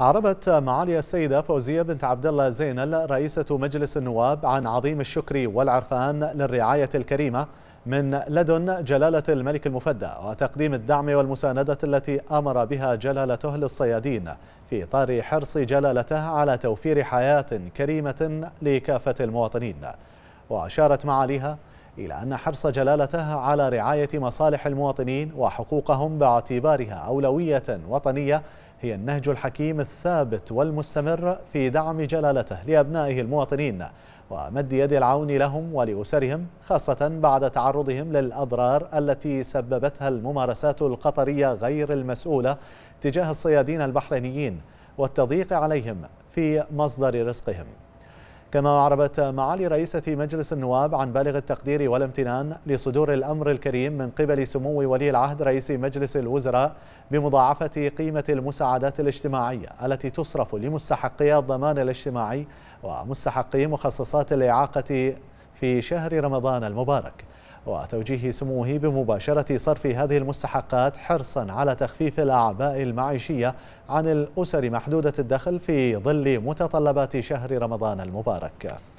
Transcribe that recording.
أعربت معالي السيدة فوزية بنت عبد الله زينل رئيسة مجلس النواب عن عظيم الشكر والعرفان للرعاية الكريمة من لدن جلالة الملك المفدى وتقديم الدعم والمساندة التي أمر بها جلالته للصيادين في إطار حرص جلالته على توفير حياة كريمة لكافة المواطنين وأشارت معاليها إلى أن حرص جلالته على رعاية مصالح المواطنين وحقوقهم باعتبارها أولوية وطنية هي النهج الحكيم الثابت والمستمر في دعم جلالته لأبنائه المواطنين ومد يد العون لهم ولأسرهم خاصة بعد تعرضهم للأضرار التي سببتها الممارسات القطرية غير المسؤولة تجاه الصيادين البحرينيين والتضييق عليهم في مصدر رزقهم كما أعربت معالي رئيسة مجلس النواب عن بالغ التقدير والامتنان لصدور الأمر الكريم من قبل سمو ولي العهد رئيس مجلس الوزراء بمضاعفة قيمة المساعدات الاجتماعية التي تصرف لمستحقي الضمان الاجتماعي ومستحقي مخصصات الإعاقة في شهر رمضان المبارك وتوجيه سموه بمباشرة صرف هذه المستحقات حرصا على تخفيف الأعباء المعيشية عن الأسر محدودة الدخل في ظل متطلبات شهر رمضان المبارك